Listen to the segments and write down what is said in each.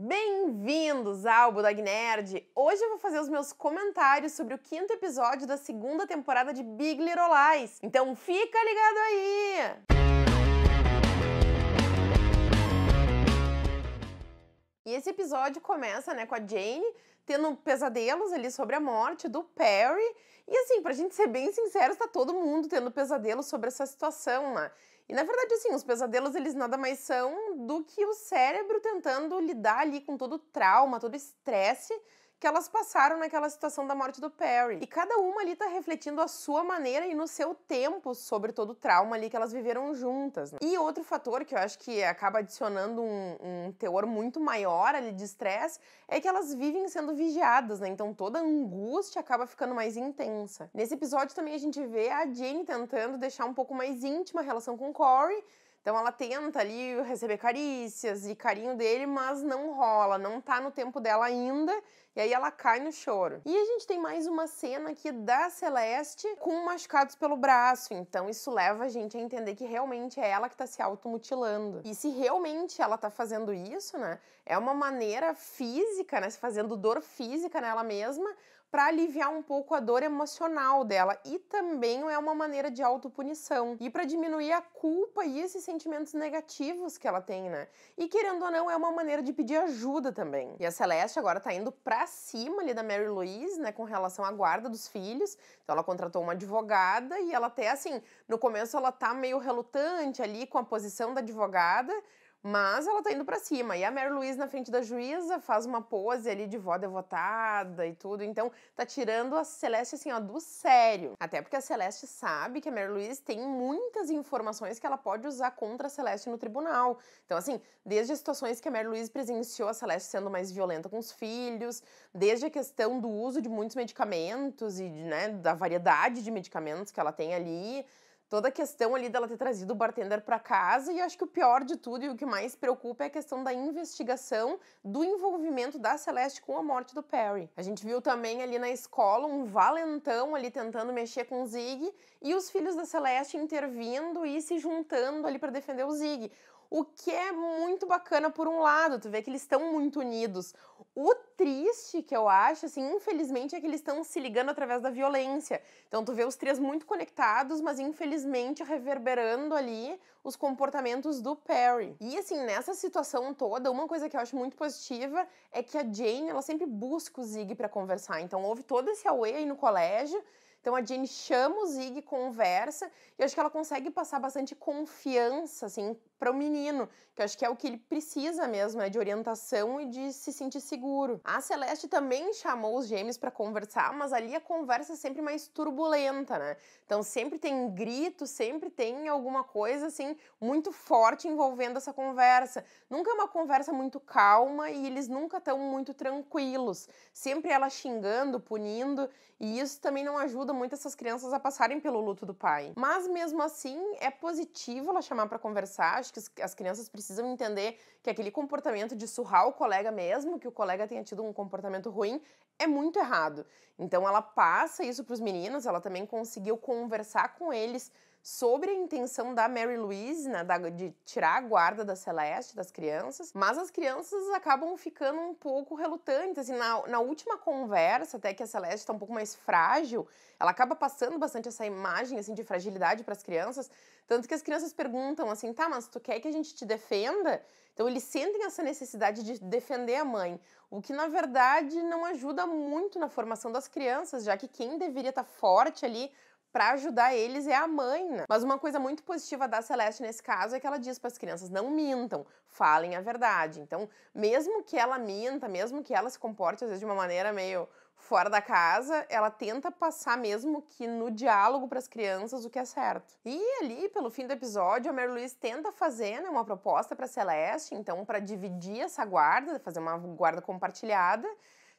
Bem-vindos ao Budag Nerd! Hoje eu vou fazer os meus comentários sobre o quinto episódio da segunda temporada de Big Little Lies. Então fica ligado aí! E esse episódio começa, né, com a Jane tendo pesadelos ali sobre a morte do Perry. E assim, pra gente ser bem sincero, está todo mundo tendo pesadelos sobre essa situação lá. Né? E na verdade, assim, os pesadelos eles nada mais são do que o cérebro tentando lidar ali com todo o trauma, todo o estresse que elas passaram naquela situação da morte do Perry. E cada uma ali tá refletindo a sua maneira e no seu tempo sobre todo o trauma ali que elas viveram juntas. Né? E outro fator que eu acho que acaba adicionando um, um teor muito maior ali de estresse é que elas vivem sendo vigiadas, né? Então toda a angústia acaba ficando mais intensa. Nesse episódio também a gente vê a Jane tentando deixar um pouco mais íntima a relação com o Corey então ela tenta ali receber carícias e carinho dele, mas não rola, não tá no tempo dela ainda, e aí ela cai no choro. E a gente tem mais uma cena aqui da Celeste com machucados pelo braço, então isso leva a gente a entender que realmente é ela que tá se automutilando. E se realmente ela tá fazendo isso, né? É uma maneira física, né? Se fazendo dor física nela mesma para aliviar um pouco a dor emocional dela e também é uma maneira de autopunição e para diminuir a culpa e esses sentimentos negativos que ela tem, né? E querendo ou não, é uma maneira de pedir ajuda também. E a Celeste agora tá indo para cima ali da Mary Louise, né, com relação à guarda dos filhos. Então ela contratou uma advogada e ela até assim, no começo ela tá meio relutante ali com a posição da advogada, mas ela tá indo para cima. E a Mary Louise, na frente da juíza, faz uma pose ali de vó devotada e tudo. Então, tá tirando a Celeste, assim, ó, do sério. Até porque a Celeste sabe que a Mary Louise tem muitas informações que ela pode usar contra a Celeste no tribunal. Então, assim, desde as situações que a Mary Louise presenciou a Celeste sendo mais violenta com os filhos, desde a questão do uso de muitos medicamentos e, né, da variedade de medicamentos que ela tem ali toda a questão ali dela ter trazido o bartender para casa e acho que o pior de tudo e o que mais preocupa é a questão da investigação do envolvimento da Celeste com a morte do Perry. A gente viu também ali na escola um valentão ali tentando mexer com o Zig e os filhos da Celeste intervindo e se juntando ali para defender o Zig. O que é muito bacana por um lado, tu vê que eles estão muito unidos. O triste que eu acho, assim, infelizmente, é que eles estão se ligando através da violência. Então tu vê os três muito conectados, mas infelizmente reverberando ali os comportamentos do Perry. E assim, nessa situação toda, uma coisa que eu acho muito positiva é que a Jane, ela sempre busca o Zig para conversar. Então houve todo esse away aí no colégio então a Jane chama o Zig, conversa, e acho que ela consegue passar bastante confiança, assim, para o menino, que acho que é o que ele precisa mesmo, é de orientação e de se sentir seguro. A Celeste também chamou os gêmeos para conversar, mas ali a conversa é sempre mais turbulenta, né? Então sempre tem grito, sempre tem alguma coisa, assim, muito forte envolvendo essa conversa. Nunca é uma conversa muito calma e eles nunca estão muito tranquilos. Sempre ela xingando, punindo, e isso também não ajuda muito essas crianças a passarem pelo luto do pai. Mas mesmo assim, é positivo ela chamar para conversar. Acho que as crianças precisam entender que aquele comportamento de surrar o colega mesmo, que o colega tenha tido um comportamento ruim, é muito errado. Então ela passa isso para os meninos, ela também conseguiu conversar com eles sobre a intenção da Mary Louise, né, de tirar a guarda da Celeste, das crianças, mas as crianças acabam ficando um pouco relutantes, assim, na, na última conversa, até que a Celeste está um pouco mais frágil, ela acaba passando bastante essa imagem, assim, de fragilidade para as crianças, tanto que as crianças perguntam, assim, tá, mas tu quer que a gente te defenda? Então eles sentem essa necessidade de defender a mãe, o que na verdade não ajuda muito na formação das crianças, já que quem deveria estar tá forte ali para ajudar eles é a mãe. Né? Mas uma coisa muito positiva da Celeste nesse caso é que ela diz para as crianças: não mintam, falem a verdade. Então, mesmo que ela minta, mesmo que ela se comporte às vezes de uma maneira meio fora da casa, ela tenta passar mesmo que no diálogo para as crianças o que é certo. E ali, pelo fim do episódio, a Mary Louise tenta fazer né, uma proposta para Celeste, então para dividir essa guarda, fazer uma guarda compartilhada.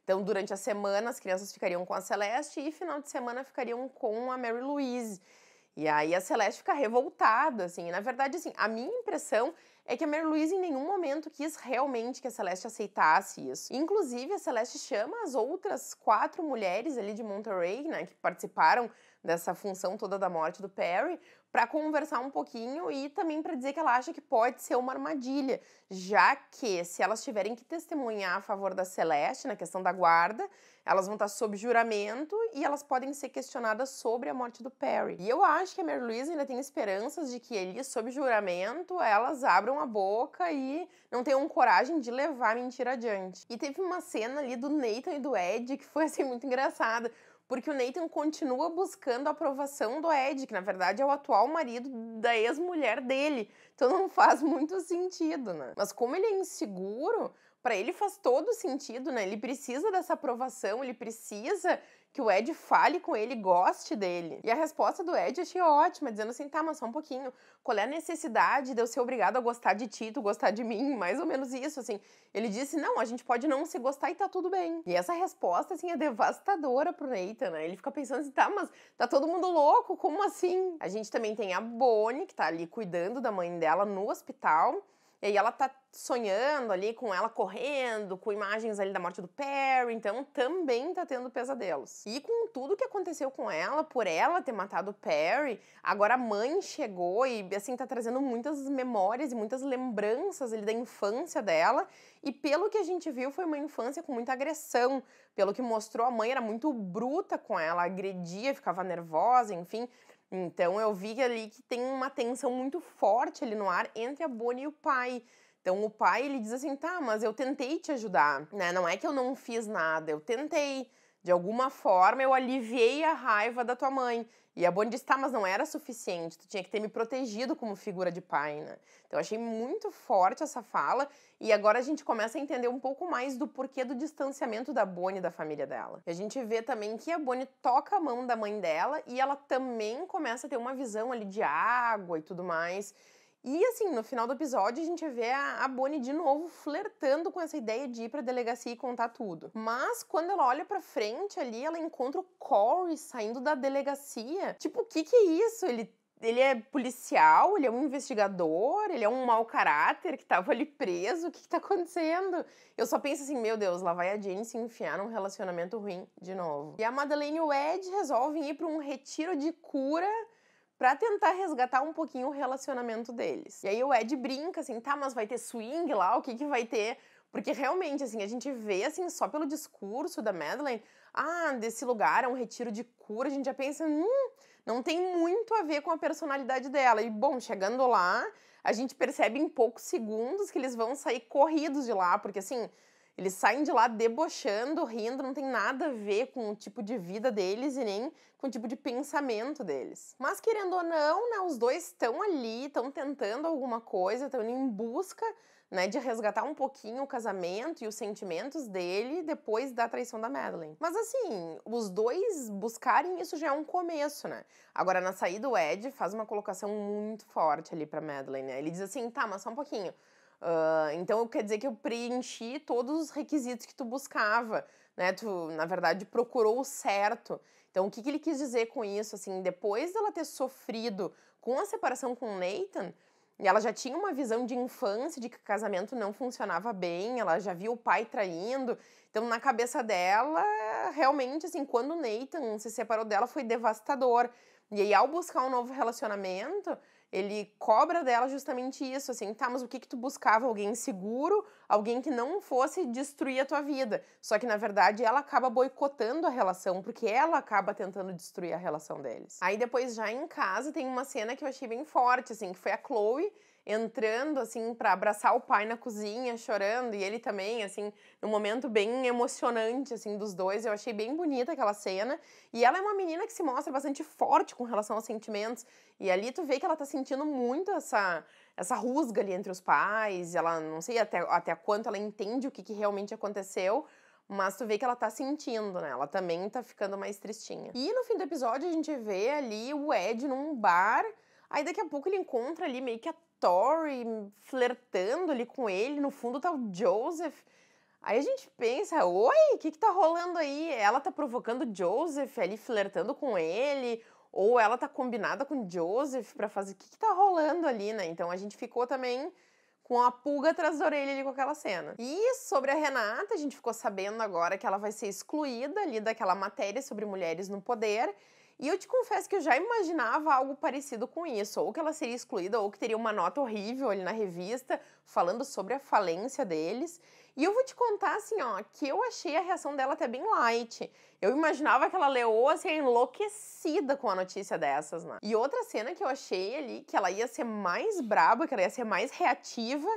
Então, durante a semana, as crianças ficariam com a Celeste e final de semana ficariam com a Mary Louise. E aí a Celeste fica revoltada, assim. E, na verdade, assim, a minha impressão é que a Mary Louise em nenhum momento quis realmente que a Celeste aceitasse isso. Inclusive, a Celeste chama as outras quatro mulheres ali de Monterey, né, que participaram dessa função toda da morte do Perry, para conversar um pouquinho e também para dizer que ela acha que pode ser uma armadilha, já que se elas tiverem que testemunhar a favor da Celeste na questão da guarda, elas vão estar sob juramento e elas podem ser questionadas sobre a morte do Perry. E eu acho que a Mary Louise ainda tem esperanças de que ele sob juramento, elas abram a boca e não tenham coragem de levar a mentira adiante. E teve uma cena ali do Nathan e do Ed que foi assim muito engraçada, porque o Nathan continua buscando a aprovação do Ed, que na verdade é o atual marido da ex-mulher dele. Então não faz muito sentido, né? Mas como ele é inseguro, para ele faz todo sentido, né? Ele precisa dessa aprovação, ele precisa que o Ed fale com ele, goste dele. E a resposta do Ed achei ótima, dizendo assim: tá, mas só um pouquinho. Qual é a necessidade de eu ser obrigado a gostar de ti, tu gostar de mim? Mais ou menos isso, assim. Ele disse: não, a gente pode não se gostar e tá tudo bem. E essa resposta, assim, é devastadora pro Nathan, né? Ele fica pensando assim: tá, mas tá todo mundo louco, como assim? A gente também tem a Bonnie, que tá ali cuidando da mãe dela no hospital. E aí ela tá sonhando ali com ela correndo, com imagens ali da morte do Perry, então também tá tendo pesadelos. E com tudo que aconteceu com ela, por ela ter matado o Perry, agora a mãe chegou e assim tá trazendo muitas memórias e muitas lembranças ali da infância dela. E pelo que a gente viu, foi uma infância com muita agressão. Pelo que mostrou, a mãe era muito bruta com ela, agredia, ficava nervosa, enfim. Então eu vi ali que tem uma tensão muito forte ali no ar entre a Bonnie e o pai. Então o pai ele diz assim: "Tá, mas eu tentei te ajudar, né? Não é que eu não fiz nada, eu tentei". De alguma forma eu aliviei a raiva da tua mãe. E a Bonnie disse, tá, mas não era suficiente, tu tinha que ter me protegido como figura de pai, né? Então eu achei muito forte essa fala e agora a gente começa a entender um pouco mais do porquê do distanciamento da Bonnie da família dela. A gente vê também que a Bonnie toca a mão da mãe dela e ela também começa a ter uma visão ali de água e tudo mais. E assim, no final do episódio, a gente vê a, Bonnie de novo flertando com essa ideia de ir pra delegacia e contar tudo. Mas quando ela olha pra frente ali, ela encontra o Corey saindo da delegacia. Tipo, o que que é isso? Ele ele é policial, ele é um investigador, ele é um mau caráter que tava ali preso, o que, que tá acontecendo? Eu só penso assim, meu Deus, lá vai a Jane se enfiar num relacionamento ruim de novo. E a Madeleine e o Ed resolvem ir para um retiro de cura para tentar resgatar um pouquinho o relacionamento deles. E aí o Ed brinca assim, tá, mas vai ter swing lá, o que que vai ter? Porque realmente, assim, a gente vê, assim, só pelo discurso da Madeleine, ah, desse lugar é um retiro de cura, a gente já pensa, hum, não tem muito a ver com a personalidade dela. E, bom, chegando lá, a gente percebe em poucos segundos que eles vão sair corridos de lá, porque, assim, eles saem de lá debochando, rindo, não tem nada a ver com o tipo de vida deles e nem com o tipo de pensamento deles. Mas querendo ou não, né, os dois estão ali, estão tentando alguma coisa, estão em busca né, de resgatar um pouquinho o casamento e os sentimentos dele depois da traição da Madeline. Mas assim, os dois buscarem isso já é um começo, né? Agora na saída o Ed faz uma colocação muito forte ali para Madeline, né? Ele diz assim: "Tá, mas só um pouquinho. Uh, então quer dizer que eu preenchi todos os requisitos que tu buscava, né? Tu, na verdade, procurou o certo. Então, o que, que ele quis dizer com isso? Assim, depois dela ter sofrido com a separação com o Nathan, ela já tinha uma visão de infância de que casamento não funcionava bem, ela já viu o pai traindo. Então, na cabeça dela, realmente, assim, quando o Nathan se separou dela, foi devastador. E aí, ao buscar um novo relacionamento, ele cobra dela justamente isso, assim, tá, mas o que que tu buscava? Alguém seguro, alguém que não fosse destruir a tua vida. Só que, na verdade, ela acaba boicotando a relação, porque ela acaba tentando destruir a relação deles. Aí depois, já em casa, tem uma cena que eu achei bem forte, assim, que foi a Chloe entrando assim para abraçar o pai na cozinha, chorando, e ele também assim, num momento bem emocionante assim dos dois. Eu achei bem bonita aquela cena. E ela é uma menina que se mostra bastante forte com relação aos sentimentos. E ali tu vê que ela tá sentindo muito essa essa rusga ali entre os pais, ela não sei até até quanto ela entende o que, que realmente aconteceu, mas tu vê que ela tá sentindo, né? Ela também tá ficando mais tristinha. E no fim do episódio a gente vê ali o Ed num bar. Aí daqui a pouco ele encontra ali meio que a Tori flertando ali com ele, no fundo tá o Joseph. Aí a gente pensa, oi, o que, que tá rolando aí? Ela tá provocando o Joseph ali, flertando com ele, ou ela tá combinada com o Joseph pra fazer. O que, que tá rolando ali, né? Então a gente ficou também com a pulga atrás da orelha ali com aquela cena. E sobre a Renata, a gente ficou sabendo agora que ela vai ser excluída ali daquela matéria sobre mulheres no poder e eu te confesso que eu já imaginava algo parecido com isso, ou que ela seria excluída, ou que teria uma nota horrível ali na revista, falando sobre a falência deles. E eu vou te contar assim, ó, que eu achei a reação dela até bem light. Eu imaginava que ela leoa assim, enlouquecida com a notícia dessas, né? E outra cena que eu achei ali, que ela ia ser mais braba, que ela ia ser mais reativa,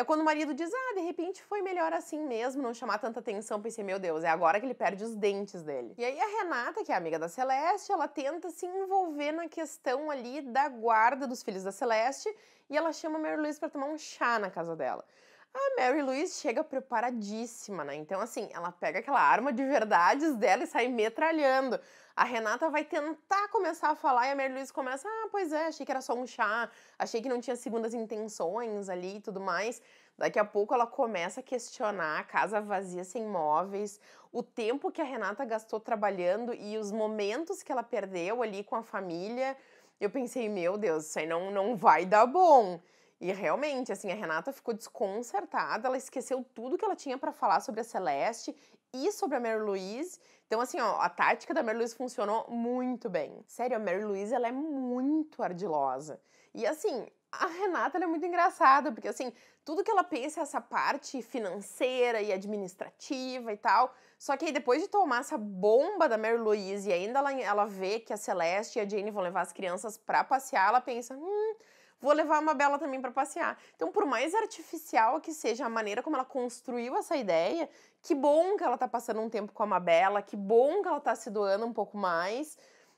é quando o marido diz, ah, de repente foi melhor assim mesmo, não chamar tanta atenção. Pensei, meu Deus, é agora que ele perde os dentes dele. E aí a Renata, que é amiga da Celeste, ela tenta se envolver na questão ali da guarda dos filhos da Celeste e ela chama a Mary Louise para tomar um chá na casa dela. A Mary Louise chega preparadíssima, né? Então, assim, ela pega aquela arma de verdades dela e sai metralhando. A Renata vai tentar começar a falar e a Mary Louise começa: ah, pois é, achei que era só um chá, achei que não tinha segundas intenções ali e tudo mais. Daqui a pouco ela começa a questionar a casa vazia sem móveis, o tempo que a Renata gastou trabalhando e os momentos que ela perdeu ali com a família. Eu pensei, meu Deus, isso aí não, não vai dar bom. E realmente, assim, a Renata ficou desconcertada, ela esqueceu tudo que ela tinha para falar sobre a Celeste e sobre a Mary Louise. Então, assim, ó, a tática da Mary Louise funcionou muito bem. Sério, a Mary Louise, ela é muito ardilosa. E, assim, a Renata ela é muito engraçada, porque, assim, tudo que ela pensa é essa parte financeira e administrativa e tal. Só que aí, depois de tomar essa bomba da Mary Louise e ainda ela, ela vê que a Celeste e a Jane vão levar as crianças pra passear, ela pensa, hum vou levar uma bela também para passear. Então, por mais artificial que seja a maneira como ela construiu essa ideia, que bom que ela tá passando um tempo com a Mabela, que bom que ela tá se doando um pouco mais.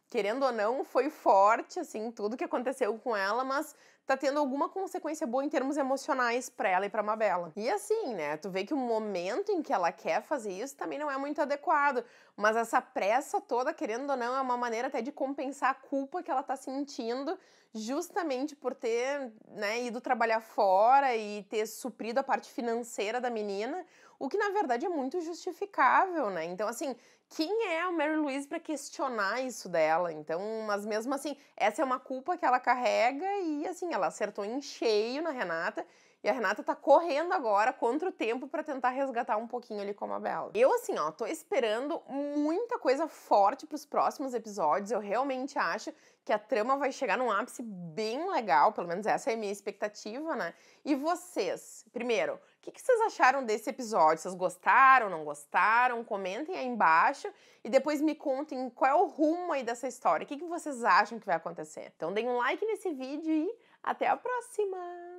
Querendo ou não, foi forte assim tudo que aconteceu com ela, mas tá tendo alguma consequência boa em termos emocionais para ela e para Mabela. E assim, né, tu vê que o momento em que ela quer fazer isso também não é muito adequado, mas essa pressa toda, querendo ou não, é uma maneira até de compensar a culpa que ela tá sentindo justamente por ter né, ido trabalhar fora e ter suprido a parte financeira da menina, o que na verdade é muito justificável, né? Então, assim, quem é a Mary Louise para questionar isso dela? Então, mas mesmo assim, essa é uma culpa que ela carrega e, assim, ela acertou em cheio na Renata e a Renata tá correndo agora contra o tempo para tentar resgatar um pouquinho ali como a Bela. Eu, assim, ó, tô esperando muita coisa forte pros próximos episódios. Eu realmente acho que a trama vai chegar num ápice bem legal, pelo menos essa é a minha expectativa, né? E vocês, primeiro, o que, que, vocês acharam desse episódio? Vocês gostaram, não gostaram? Comentem aí embaixo e depois me contem qual é o rumo aí dessa história. O que, que vocês acham que vai acontecer? Então deem um like nesse vídeo e até a próxima!